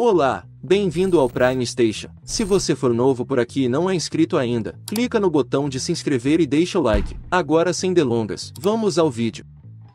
Olá, bem-vindo ao Prime Station. Se você for novo por aqui e não é inscrito ainda, clica no botão de se inscrever e deixa o like. Agora sem delongas, vamos ao vídeo.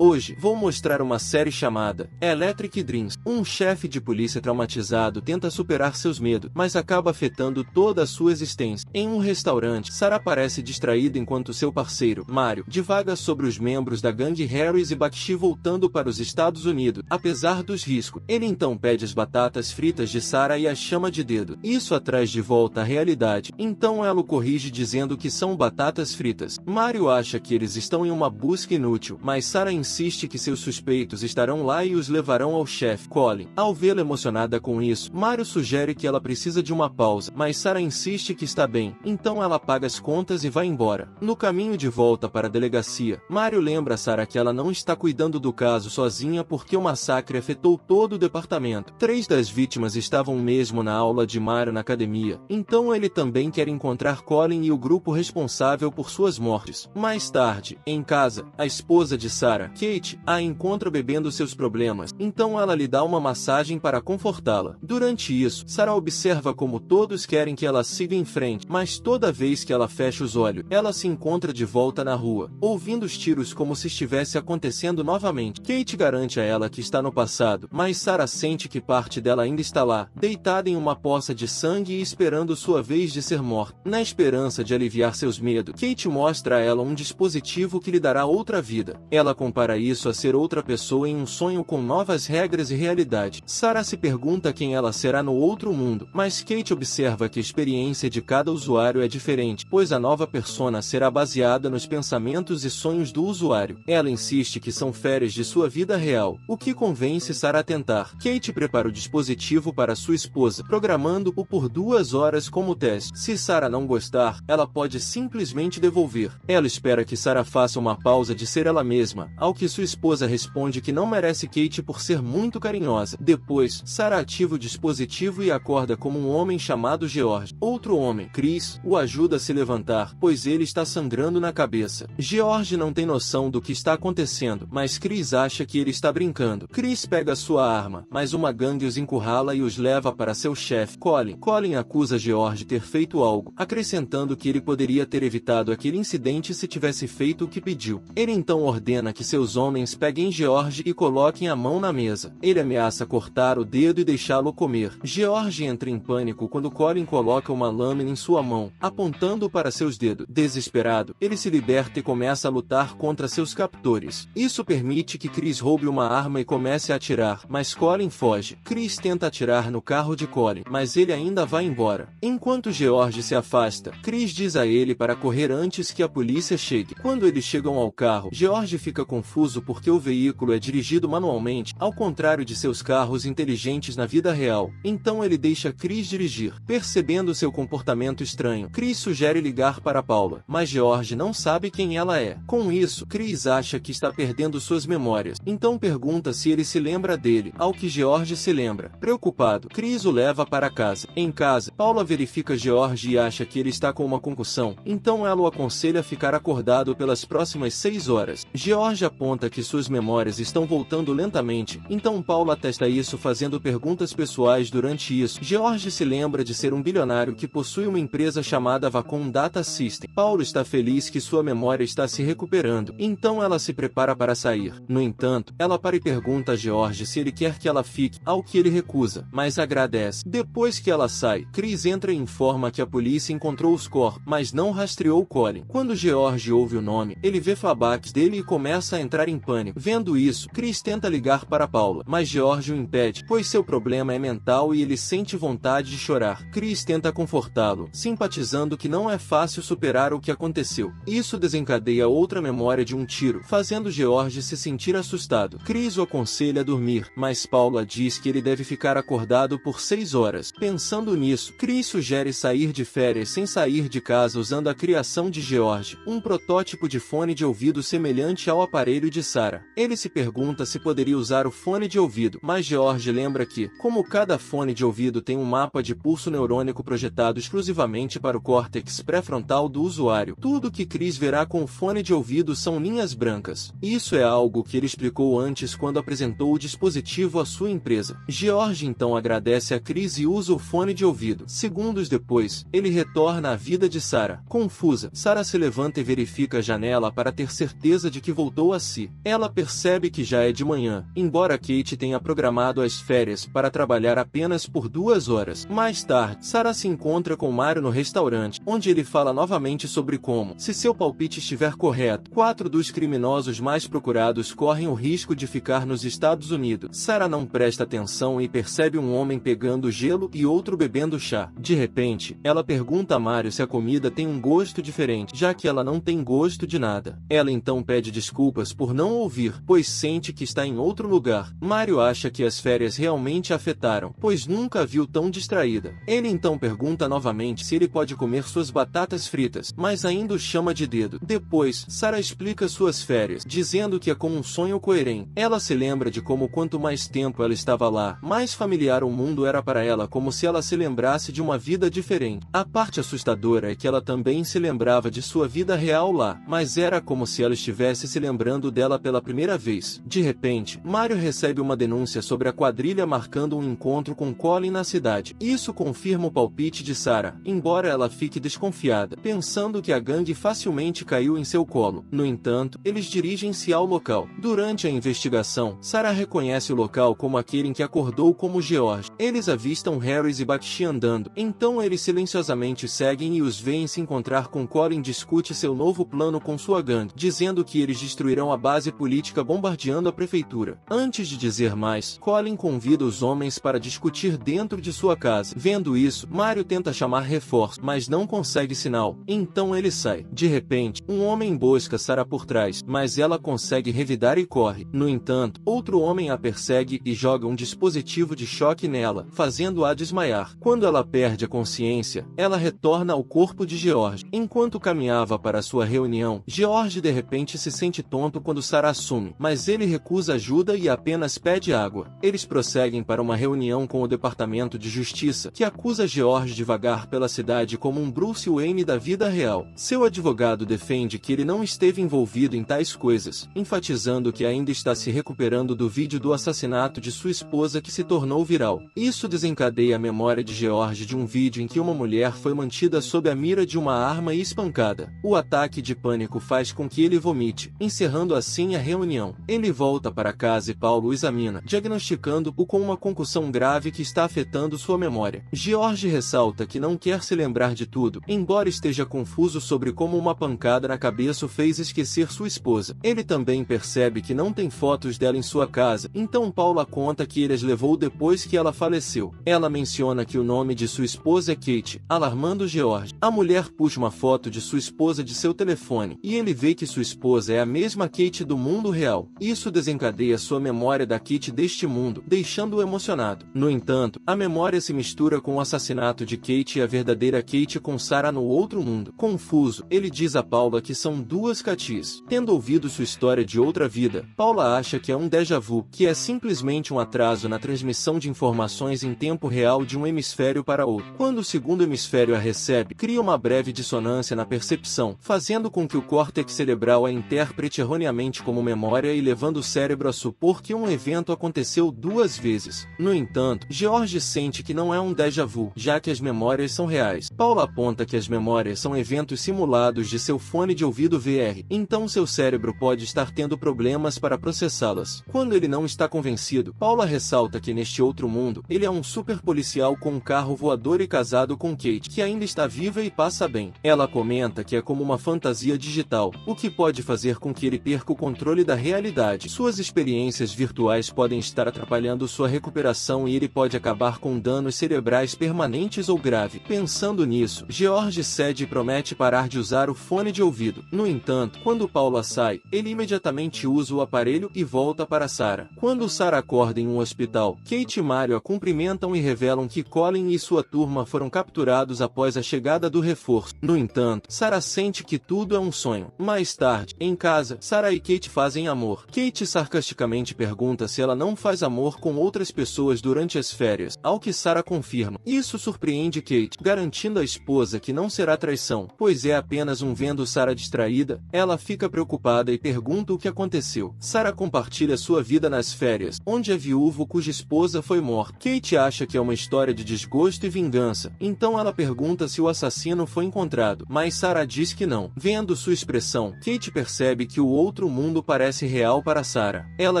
Hoje, vou mostrar uma série chamada Electric Dreams. Um chefe de polícia traumatizado tenta superar seus medos, mas acaba afetando toda a sua existência. Em um restaurante, Sarah parece distraída enquanto seu parceiro, Mario, divaga sobre os membros da gangue Harris e Bakshi voltando para os Estados Unidos. Apesar dos riscos, ele então pede as batatas fritas de Sarah e as chama de dedo. Isso atrás de volta à realidade. Então ela o corrige dizendo que são batatas fritas. Mario acha que eles estão em uma busca inútil, mas Sarah insiste insiste que seus suspeitos estarão lá e os levarão ao chefe Colin. Ao vê-la emocionada com isso, Mario sugere que ela precisa de uma pausa, mas Sarah insiste que está bem, então ela paga as contas e vai embora. No caminho de volta para a delegacia, Mario lembra a Sarah que ela não está cuidando do caso sozinha porque o massacre afetou todo o departamento. Três das vítimas estavam mesmo na aula de Mario na academia, então ele também quer encontrar Colin e o grupo responsável por suas mortes. Mais tarde, em casa, a esposa de Sarah, Kate a encontra bebendo seus problemas, então ela lhe dá uma massagem para confortá-la. Durante isso, Sarah observa como todos querem que ela siga em frente, mas toda vez que ela fecha os olhos, ela se encontra de volta na rua, ouvindo os tiros como se estivesse acontecendo novamente. Kate garante a ela que está no passado, mas Sarah sente que parte dela ainda está lá, deitada em uma poça de sangue e esperando sua vez de ser morta. Na esperança de aliviar seus medos, Kate mostra a ela um dispositivo que lhe dará outra vida. Ela compara para isso a ser outra pessoa em um sonho com novas regras e realidade. Sarah se pergunta quem ela será no outro mundo, mas Kate observa que a experiência de cada usuário é diferente, pois a nova persona será baseada nos pensamentos e sonhos do usuário. Ela insiste que são férias de sua vida real, o que convence Sarah a tentar. Kate prepara o dispositivo para sua esposa, programando-o por duas horas como teste. Se Sarah não gostar, ela pode simplesmente devolver. Ela espera que Sarah faça uma pausa de ser ela mesma, ao ao que sua esposa responde que não merece Kate por ser muito carinhosa. Depois, Sarah ativa o dispositivo e acorda como um homem chamado George. Outro homem, Chris, o ajuda a se levantar, pois ele está sangrando na cabeça. George não tem noção do que está acontecendo, mas Chris acha que ele está brincando. Chris pega sua arma, mas uma gangue os encurrala e os leva para seu chefe, Colin. Colin acusa George de ter feito algo, acrescentando que ele poderia ter evitado aquele incidente se tivesse feito o que pediu. Ele então ordena que seus seus homens peguem George e coloquem a mão na mesa. Ele ameaça cortar o dedo e deixá-lo comer. George entra em pânico quando Colin coloca uma lâmina em sua mão, apontando para seus dedos. Desesperado, ele se liberta e começa a lutar contra seus captores. Isso permite que Chris roube uma arma e comece a atirar, mas Colin foge. Chris tenta atirar no carro de Colin, mas ele ainda vai embora. Enquanto George se afasta, Chris diz a ele para correr antes que a polícia chegue. Quando eles chegam ao carro, George fica confuso confuso porque o veículo é dirigido manualmente, ao contrário de seus carros inteligentes na vida real. Então ele deixa Chris dirigir. Percebendo seu comportamento estranho, Chris sugere ligar para Paula, mas George não sabe quem ela é. Com isso, Chris acha que está perdendo suas memórias, então pergunta se ele se lembra dele, ao que George se lembra. Preocupado, Chris o leva para casa. Em casa, Paula verifica George e acha que ele está com uma concussão, então ela o aconselha a ficar acordado pelas próximas seis horas. George aponta que suas memórias estão voltando lentamente, então Paulo atesta isso fazendo perguntas pessoais durante isso. George se lembra de ser um bilionário que possui uma empresa chamada Vacom Data System. Paulo está feliz que sua memória está se recuperando, então ela se prepara para sair. No entanto, ela para e pergunta a George se ele quer que ela fique, ao que ele recusa, mas agradece. Depois que ela sai, Chris entra e informa que a polícia encontrou os corpos, mas não rastreou Colin. Quando George ouve o nome, ele vê Fabax dele e começa a entrar entrar em pânico. Vendo isso, Chris tenta ligar para Paula, mas George o impede, pois seu problema é mental e ele sente vontade de chorar. Chris tenta confortá-lo, simpatizando que não é fácil superar o que aconteceu. Isso desencadeia outra memória de um tiro, fazendo George se sentir assustado. Chris o aconselha a dormir, mas Paula diz que ele deve ficar acordado por seis horas. Pensando nisso, Chris sugere sair de férias sem sair de casa usando a criação de George, um protótipo de fone de ouvido semelhante ao aparelho filho de Sara. Ele se pergunta se poderia usar o fone de ouvido, mas George lembra que, como cada fone de ouvido tem um mapa de pulso neurônico projetado exclusivamente para o córtex pré-frontal do usuário, tudo que Chris verá com o fone de ouvido são linhas brancas. Isso é algo que ele explicou antes quando apresentou o dispositivo à sua empresa. George então agradece a Chris e usa o fone de ouvido. Segundos depois, ele retorna à vida de Sara. Confusa, Sara se levanta e verifica a janela para ter certeza de que voltou a ela percebe que já é de manhã, embora Kate tenha programado as férias para trabalhar apenas por duas horas. Mais tarde, Sarah se encontra com Mario no restaurante, onde ele fala novamente sobre como, se seu palpite estiver correto, quatro dos criminosos mais procurados correm o risco de ficar nos Estados Unidos. Sarah não presta atenção e percebe um homem pegando gelo e outro bebendo chá. De repente, ela pergunta a Mario se a comida tem um gosto diferente, já que ela não tem gosto de nada. Ela então pede desculpas por não ouvir, pois sente que está em outro lugar. Mario acha que as férias realmente afetaram, pois nunca a viu tão distraída. Ele então pergunta novamente se ele pode comer suas batatas fritas, mas ainda o chama de dedo. Depois, Sara explica suas férias, dizendo que é como um sonho coerente. Ela se lembra de como quanto mais tempo ela estava lá, mais familiar o mundo era para ela, como se ela se lembrasse de uma vida diferente. A parte assustadora é que ela também se lembrava de sua vida real lá, mas era como se ela estivesse se lembrando dela pela primeira vez. De repente, Mario recebe uma denúncia sobre a quadrilha marcando um encontro com Colin na cidade. Isso confirma o palpite de Sarah, embora ela fique desconfiada, pensando que a gangue facilmente caiu em seu colo. No entanto, eles dirigem-se ao local. Durante a investigação, Sarah reconhece o local como aquele em que acordou como George. Eles avistam Harris e Bakshi andando, então eles silenciosamente seguem e os veem se encontrar com Colin discute seu novo plano com sua gangue, dizendo que eles destruirão a base política bombardeando a prefeitura. Antes de dizer mais, Colin convida os homens para discutir dentro de sua casa. Vendo isso, Mario tenta chamar reforço, mas não consegue sinal. Então ele sai. De repente, um homem busca sara por trás, mas ela consegue revidar e corre. No entanto, outro homem a persegue e joga um dispositivo de choque nela, fazendo-a desmaiar. Quando ela perde a consciência, ela retorna ao corpo de George. Enquanto caminhava para sua reunião, George de repente se sente tonto quando Sara assume, mas ele recusa ajuda e apenas pede água. Eles prosseguem para uma reunião com o Departamento de Justiça, que acusa George de vagar pela cidade como um Bruce Wayne da vida real. Seu advogado defende que ele não esteve envolvido em tais coisas, enfatizando que ainda está se recuperando do vídeo do assassinato de sua esposa que se tornou viral. Isso desencadeia a memória de George de um vídeo em que uma mulher foi mantida sob a mira de uma arma e espancada. O ataque de pânico faz com que ele vomite, encerrando Terminando assim a reunião, ele volta para casa e Paulo o examina, diagnosticando-o com uma concussão grave que está afetando sua memória. George ressalta que não quer se lembrar de tudo, embora esteja confuso sobre como uma pancada na cabeça o fez esquecer sua esposa. Ele também percebe que não tem fotos dela em sua casa, então Paula conta que ele as levou depois que ela faleceu. Ela menciona que o nome de sua esposa é Kate, alarmando George. A mulher puxa uma foto de sua esposa de seu telefone, e ele vê que sua esposa é a mesma que Kate do mundo real. Isso desencadeia sua memória da Kate deste mundo, deixando-o emocionado. No entanto, a memória se mistura com o assassinato de Kate e a verdadeira Kate com Sarah no outro mundo. Confuso, ele diz a Paula que são duas Katis. Tendo ouvido sua história de outra vida, Paula acha que é um déjà vu, que é simplesmente um atraso na transmissão de informações em tempo real de um hemisfério para outro. Quando o segundo hemisfério a recebe, cria uma breve dissonância na percepção, fazendo com que o córtex cerebral a interprete erroneamente como memória e levando o cérebro a supor que um evento aconteceu duas vezes. No entanto, George sente que não é um déjà vu, já que as memórias são reais. Paul aponta que as memórias são eventos simulados de seu fone de ouvido VR, então seu cérebro pode estar tendo problemas para processá-las. Quando ele não está convencido, Paula ressalta que neste outro mundo, ele é um super policial com um carro voador e casado com Kate, que ainda está viva e passa bem. Ela comenta que é como uma fantasia digital, o que pode fazer com que ele perca perca o controle da realidade. Suas experiências virtuais podem estar atrapalhando sua recuperação e ele pode acabar com danos cerebrais permanentes ou grave. Pensando nisso, George cede e promete parar de usar o fone de ouvido. No entanto, quando Paula sai, ele imediatamente usa o aparelho e volta para Sarah. Quando Sarah acorda em um hospital, Kate e Mario a cumprimentam e revelam que Colin e sua turma foram capturados após a chegada do reforço. No entanto, Sarah sente que tudo é um sonho. Mais tarde, em casa, Sarah e Kate fazem amor. Kate sarcasticamente pergunta se ela não faz amor com outras pessoas durante as férias, ao que Sarah confirma. Isso surpreende Kate, garantindo à esposa que não será traição, pois é apenas um vendo Sarah distraída, ela fica preocupada e pergunta o que aconteceu. Sarah compartilha sua vida nas férias, onde é viúvo cuja esposa foi morta. Kate acha que é uma história de desgosto e vingança, então ela pergunta se o assassino foi encontrado, mas Sarah diz que não. Vendo sua expressão, Kate percebe que o outro outro mundo parece real para Sarah. Ela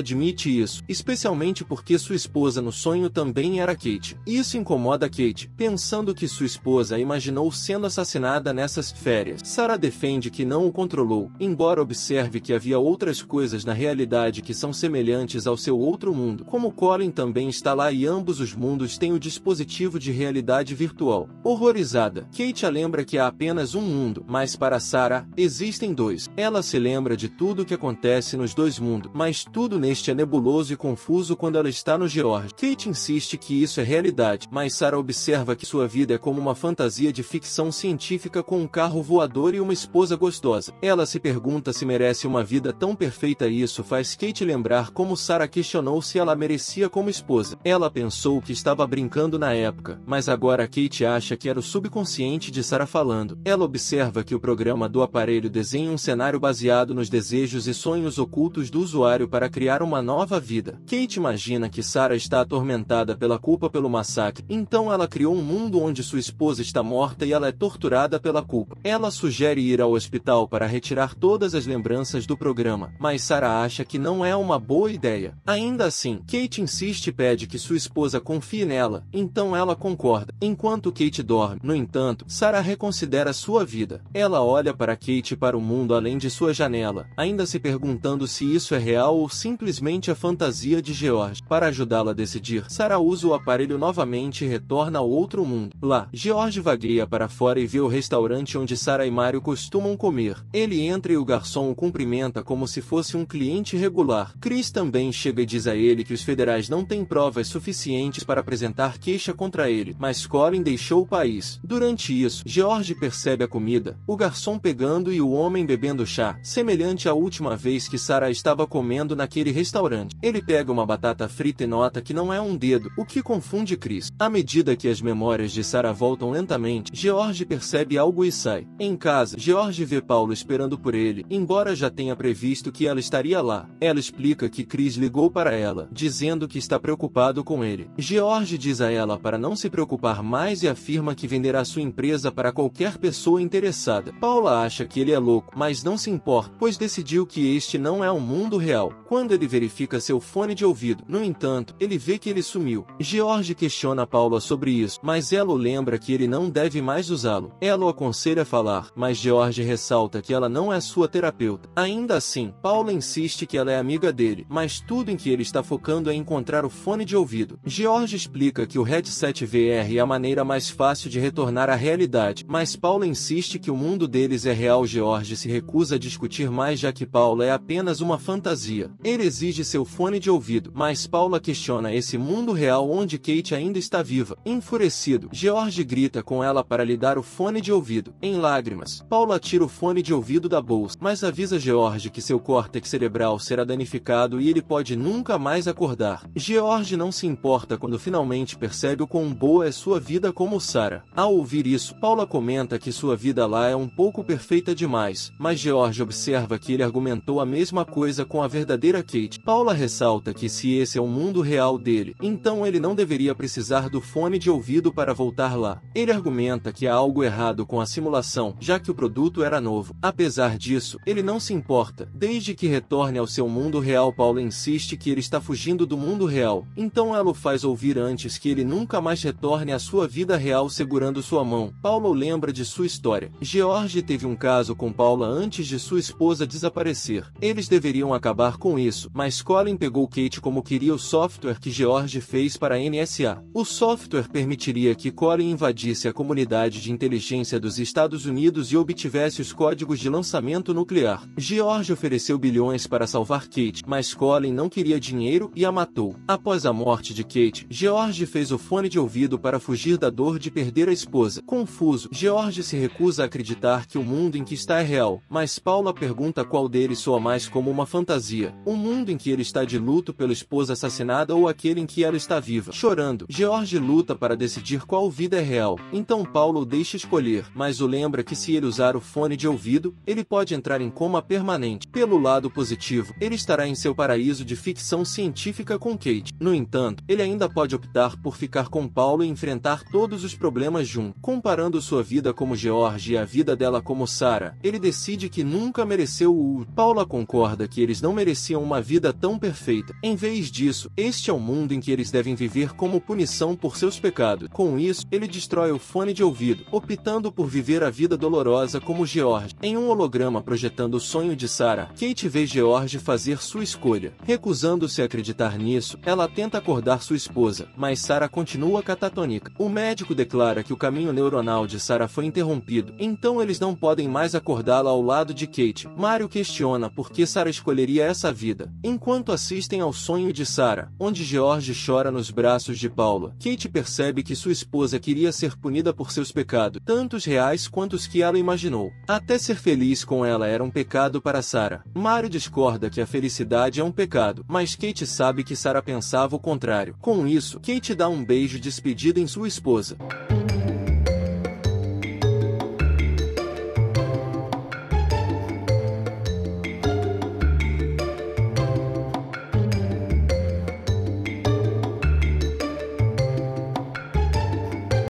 admite isso, especialmente porque sua esposa no sonho também era Kate. Isso incomoda Kate, pensando que sua esposa imaginou sendo assassinada nessas férias. Sarah defende que não o controlou, embora observe que havia outras coisas na realidade que são semelhantes ao seu outro mundo, como Colin também está lá e ambos os mundos têm o dispositivo de realidade virtual. Horrorizada, Kate a lembra que há apenas um mundo, mas para Sarah, existem dois. Ela se lembra de tudo tudo o que acontece nos dois mundos, mas tudo neste é nebuloso e confuso quando ela está no George. Kate insiste que isso é realidade, mas Sarah observa que sua vida é como uma fantasia de ficção científica com um carro voador e uma esposa gostosa. Ela se pergunta se merece uma vida tão perfeita e isso faz Kate lembrar como Sarah questionou se ela merecia como esposa. Ela pensou que estava brincando na época, mas agora Kate acha que era o subconsciente de Sarah falando. Ela observa que o programa do aparelho desenha um cenário baseado nos desejos desejos e sonhos ocultos do usuário para criar uma nova vida. Kate imagina que Sarah está atormentada pela culpa pelo massacre, então ela criou um mundo onde sua esposa está morta e ela é torturada pela culpa. Ela sugere ir ao hospital para retirar todas as lembranças do programa, mas Sarah acha que não é uma boa ideia. Ainda assim, Kate insiste e pede que sua esposa confie nela, então ela concorda. Enquanto Kate dorme, no entanto, Sarah reconsidera sua vida. Ela olha para Kate e para o mundo além de sua janela, ainda se perguntando se isso é real ou simplesmente a fantasia de George. Para ajudá-la a decidir, Sarah usa o aparelho novamente e retorna ao outro mundo. Lá, George vagueia para fora e vê o restaurante onde Sarah e Mario costumam comer. Ele entra e o garçom o cumprimenta como se fosse um cliente regular. Chris também chega e diz a ele que os federais não têm provas suficientes para apresentar queixa contra ele, mas Colin deixou o país. Durante isso, George percebe a comida, o garçom pegando e o homem bebendo chá, semelhante ao última vez que Sara estava comendo naquele restaurante. Ele pega uma batata frita e nota que não é um dedo, o que confunde Chris. À medida que as memórias de Sara voltam lentamente, George percebe algo e sai. Em casa, George vê Paulo esperando por ele, embora já tenha previsto que ela estaria lá. Ela explica que Chris ligou para ela, dizendo que está preocupado com ele. George diz a ela para não se preocupar mais e afirma que venderá sua empresa para qualquer pessoa interessada. Paula acha que ele é louco, mas não se importa, pois decidiu viu que este não é o mundo real. Quando ele verifica seu fone de ouvido, no entanto, ele vê que ele sumiu. George questiona Paula sobre isso, mas ela o lembra que ele não deve mais usá-lo. Ela o aconselha a falar, mas George ressalta que ela não é sua terapeuta. Ainda assim, Paula insiste que ela é amiga dele, mas tudo em que ele está focando é encontrar o fone de ouvido. George explica que o headset VR é a maneira mais fácil de retornar à realidade, mas Paula insiste que o mundo deles é real. George se recusa a discutir mais já que Paula é apenas uma fantasia. Ele exige seu fone de ouvido, mas Paula questiona esse mundo real onde Kate ainda está viva. Enfurecido, George grita com ela para lhe dar o fone de ouvido. Em lágrimas, Paula tira o fone de ouvido da bolsa, mas avisa George que seu córtex cerebral será danificado e ele pode nunca mais acordar. George não se importa quando finalmente percebe o quão boa é sua vida como Sarah. Ao ouvir isso, Paula comenta que sua vida lá é um pouco perfeita demais, mas George observa que ele argumenta argumentou a mesma coisa com a verdadeira Kate. Paula ressalta que se esse é o mundo real dele, então ele não deveria precisar do fone de ouvido para voltar lá. Ele argumenta que há algo errado com a simulação, já que o produto era novo. Apesar disso, ele não se importa. Desde que retorne ao seu mundo real, Paula insiste que ele está fugindo do mundo real, então ela o faz ouvir antes que ele nunca mais retorne à sua vida real segurando sua mão. Paula lembra de sua história. George teve um caso com Paula antes de sua esposa desaparecer favorecer. Eles deveriam acabar com isso, mas Colin pegou Kate como queria o software que George fez para a NSA. O software permitiria que Colin invadisse a comunidade de inteligência dos Estados Unidos e obtivesse os códigos de lançamento nuclear. George ofereceu bilhões para salvar Kate, mas Colin não queria dinheiro e a matou. Após a morte de Kate, George fez o fone de ouvido para fugir da dor de perder a esposa. Confuso, George se recusa a acreditar que o mundo em que está é real, mas Paula pergunta qual dele soa mais como uma fantasia, um mundo em que ele está de luto pela esposa assassinada ou aquele em que ela está viva. Chorando, George luta para decidir qual vida é real, então Paulo o deixa escolher, mas o lembra que se ele usar o fone de ouvido, ele pode entrar em coma permanente. Pelo lado positivo, ele estará em seu paraíso de ficção científica com Kate. No entanto, ele ainda pode optar por ficar com Paulo e enfrentar todos os problemas junto. Comparando sua vida como George e a vida dela como Sarah, ele decide que nunca mereceu o Paula concorda que eles não mereciam uma vida tão perfeita. Em vez disso, este é o mundo em que eles devem viver como punição por seus pecados. Com isso, ele destrói o fone de ouvido, optando por viver a vida dolorosa como George. Em um holograma projetando o sonho de Sarah, Kate vê George fazer sua escolha. Recusando-se a acreditar nisso, ela tenta acordar sua esposa, mas Sarah continua catatônica. O médico declara que o caminho neuronal de Sarah foi interrompido, então eles não podem mais acordá-la ao lado de Kate. Mario questiona questiona por que Sara escolheria essa vida. Enquanto assistem ao sonho de Sara, onde George chora nos braços de Paula, Kate percebe que sua esposa queria ser punida por seus pecados, tantos reais quanto os que ela imaginou. Até ser feliz com ela era um pecado para Sara. Mario discorda que a felicidade é um pecado, mas Kate sabe que Sara pensava o contrário. Com isso, Kate dá um beijo despedida em sua esposa.